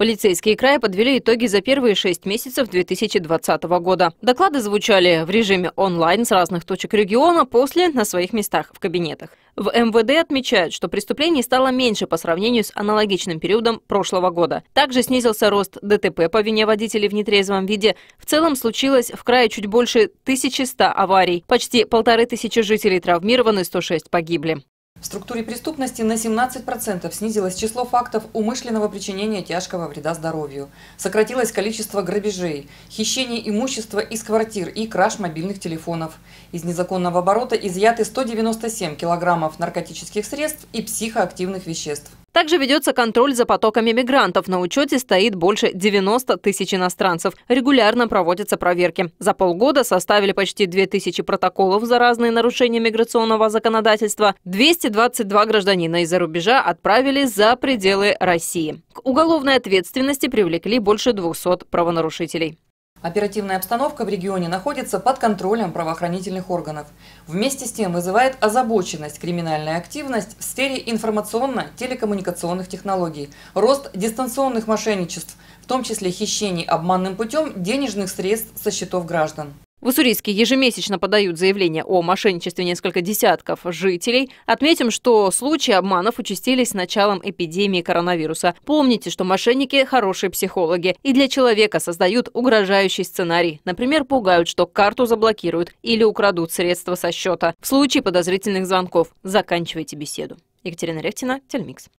Полицейские края подвели итоги за первые шесть месяцев 2020 года. Доклады звучали в режиме онлайн с разных точек региона, после на своих местах в кабинетах. В МВД отмечают, что преступлений стало меньше по сравнению с аналогичным периодом прошлого года. Также снизился рост ДТП по вине водителей в нетрезвом виде. В целом случилось в крае чуть больше 1100 аварий. Почти полторы тысячи жителей травмированы, 106 погибли. В структуре преступности на 17% снизилось число фактов умышленного причинения тяжкого вреда здоровью. Сократилось количество грабежей, хищений имущества из квартир и краж мобильных телефонов. Из незаконного оборота изъяты 197 килограммов наркотических средств и психоактивных веществ. Также ведется контроль за потоками мигрантов. На учете стоит больше 90 тысяч иностранцев. Регулярно проводятся проверки. За полгода составили почти 2000 протоколов за разные нарушения миграционного законодательства. 222 гражданина из-за рубежа отправили за пределы России. К уголовной ответственности привлекли больше 200 правонарушителей. Оперативная обстановка в регионе находится под контролем правоохранительных органов. Вместе с тем вызывает озабоченность криминальная активность в сфере информационно-телекоммуникационных технологий, рост дистанционных мошенничеств, в том числе хищений обманным путем денежных средств со счетов граждан. В Уссурийске ежемесячно подают заявления о мошенничестве несколько десятков жителей. Отметим, что случаи обманов участились с началом эпидемии коронавируса. Помните, что мошенники – хорошие психологи и для человека создают угрожающий сценарий. Например, пугают, что карту заблокируют или украдут средства со счета. В случае подозрительных звонков заканчивайте беседу. Екатерина Рехтина, Тельмикс.